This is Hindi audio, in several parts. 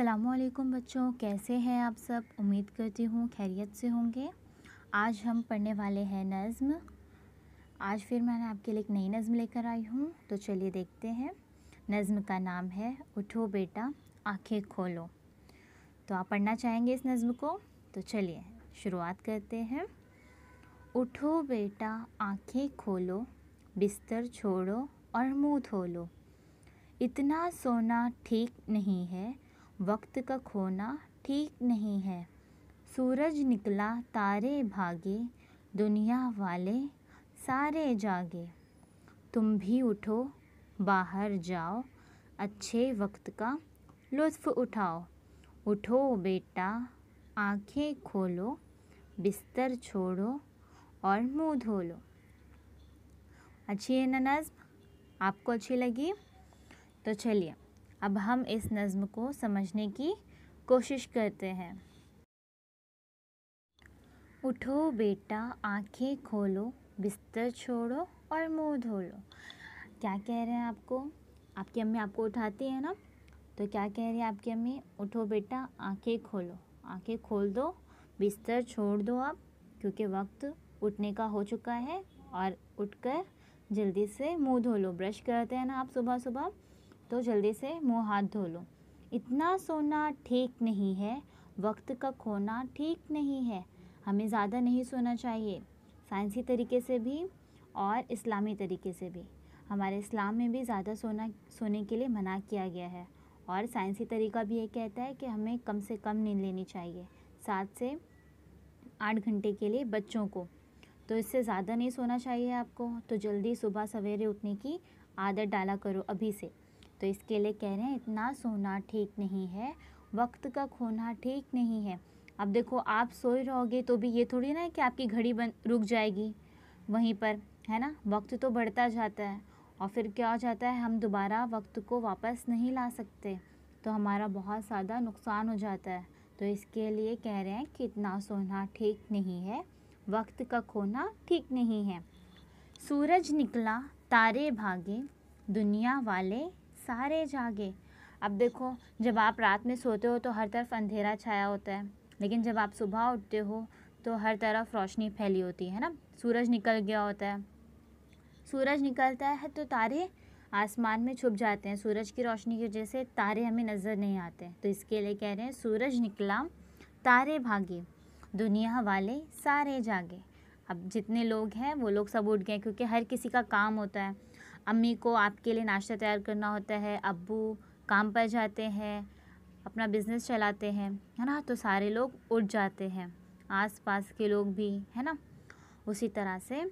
असलकुम बच्चों कैसे हैं आप सब उम्मीद करती हूँ खैरियत से होंगे आज हम पढ़ने वाले हैं नज़म आज फिर मैंने आपके लिए एक नई नज़म लेकर आई हूँ तो चलिए देखते हैं नज़म का नाम है उठो बेटा आंखें खोलो तो आप पढ़ना चाहेंगे इस नज़म को तो चलिए शुरुआत करते हैं उठो बेटा आंखें खोलो बिस्तर छोड़ो और मुँह धो लो इतना सोना ठीक नहीं है वक्त का खोना ठीक नहीं है सूरज निकला तारे भागे दुनिया वाले सारे जागे तुम भी उठो बाहर जाओ अच्छे वक्त का लुत्फ़ उठाओ उठो बेटा आंखें खोलो बिस्तर छोड़ो और मुंह धो लो अच्छी है ना आपको अच्छी लगी तो चलिए अब हम इस नज़म को समझने की कोशिश करते हैं उठो बेटा आंखें खोलो बिस्तर छोड़ो और मुंह धो लो क्या कह रहे हैं आपको आपकी अम्मी आपको उठाती है ना तो क्या कह रही है आपकी अम्मी उठो बेटा आंखें खोलो आंखें खोल दो बिस्तर छोड़ दो आप क्योंकि वक्त उठने का हो चुका है और उठकर जल्दी से मुंह धो लो ब्रश करते हैं ना आप सुबह सुबह तो जल्दी से मुंह हाथ धो लो इतना सोना ठीक नहीं है वक्त का खोना ठीक नहीं है हमें ज़्यादा नहीं सोना चाहिए साइंसी तरीके से भी और इस्लामी तरीके से भी हमारे इस्लाम में भी ज़्यादा सोना सोने के लिए मना किया गया है और साइंसी तरीका भी ये कहता है कि हमें कम से कम नींद लेनी चाहिए सात से आठ घंटे के लिए बच्चों को तो इससे ज़्यादा नहीं सोना चाहिए आपको तो जल्दी सुबह सवेरे उठने की आदत डाला करो अभी से तो इसके लिए कह रहे हैं इतना सोना ठीक नहीं है वक्त का खोना ठीक नहीं है अब देखो आप सोए रहोगे तो भी ये थोड़ी ना है कि आपकी घड़ी बन रुक जाएगी वहीं पर है ना वक्त तो बढ़ता जाता है और फिर क्या हो जाता है हम दोबारा वक्त को वापस नहीं ला सकते तो हमारा बहुत ज़्यादा नुकसान हो जाता है तो इसके लिए कह रहे हैं कि इतना सोना ठीक नहीं है वक्त का खोना ठीक नहीं है सूरज निकला तारे भागे दुनिया वाले सारे जागे अब देखो जब आप रात में सोते हो तो हर तरफ अंधेरा छाया होता है लेकिन जब आप सुबह उठते हो तो हर तरफ रोशनी फैली होती है ना सूरज निकल गया होता है सूरज निकलता है तो तारे आसमान में छुप जाते हैं सूरज की रोशनी की वजह से तारे हमें नज़र नहीं आते तो इसके लिए कह रहे हैं सूरज निकला तारे भागे दुनिया वाले सारे जागे अब जितने लोग हैं वो लोग सब उठ गए क्योंकि हर किसी का काम होता है अम्मी को आपके लिए नाश्ता तैयार करना होता है अब्बू काम पर जाते हैं अपना बिज़नेस चलाते हैं है ना तो सारे लोग उठ जाते हैं आस पास के लोग भी है ना उसी तरह से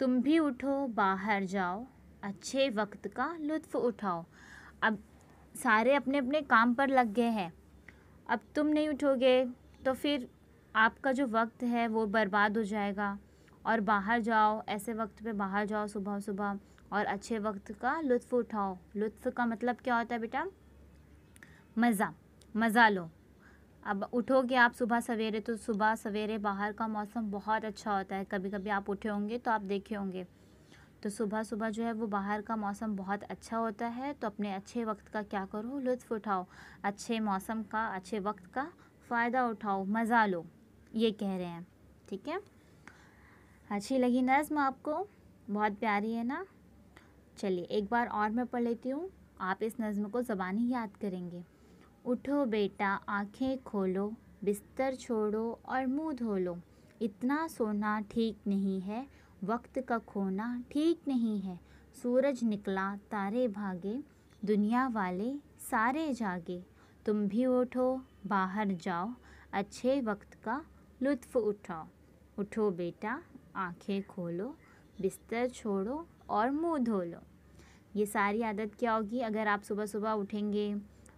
तुम भी उठो बाहर जाओ अच्छे वक्त का लुत्फ़ उठाओ अब सारे अपने अपने काम पर लग गए हैं अब तुम नहीं उठोगे तो फिर आपका जो वक्त है वो बर्बाद हो जाएगा और बाहर जाओ ऐसे वक्त पे बाहर जाओ सुबह सुबह और अच्छे वक्त का लुत्फ़ उठाओ लुत्फ़ का मतलब क्या होता है बेटा मज़ा मज़ा लो अब उठोगे आप सुबह सवेरे तो सुबह सवेरे बाहर का मौसम बहुत अच्छा होता है कभी कभी आप उठे होंगे तो आप देखे होंगे तो सुबह सुबह जो है वो बाहर का मौसम बहुत अच्छा होता है तो अपने अच्छे वक्त का क्या करो लुत्फ़ उठाओ अच्छे मौसम का अच्छे वक्त का फ़ायदा उठाओ मज़ा लो ये कह रहे हैं ठीक है अच्छी लगी नज़म आपको बहुत प्यारी है ना चलिए एक बार और मैं पढ़ लेती हूँ आप इस नज़म को ज़बानी याद करेंगे उठो बेटा आंखें खोलो बिस्तर छोड़ो और मुंह धो लो इतना सोना ठीक नहीं है वक्त का खोना ठीक नहीं है सूरज निकला तारे भागे दुनिया वाले सारे जागे तुम भी उठो बाहर जाओ अच्छे वक्त का लुत्फ़ उठाओ उठो बेटा आंखें खोलो बिस्तर छोड़ो और मुंह धो लो ये सारी आदत क्या होगी अगर आप सुबह सुबह उठेंगे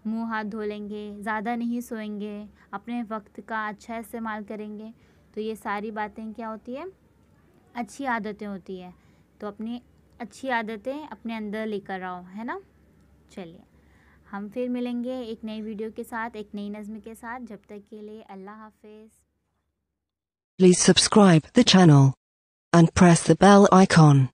मुंह हाथ धो लेंगे ज़्यादा नहीं सोएंगे अपने वक्त का अच्छा इस्तेमाल करेंगे तो ये सारी बातें क्या होती है अच्छी आदतें होती है तो अपनी अच्छी आदतें अपने अंदर लेकर आओ है ना चलिए हम फिर मिलेंगे एक नई वीडियो के साथ एक नई नज़म के साथ जब तक के लिए अल्लाह हाफिज़ please subscribe the channel and press the bell icon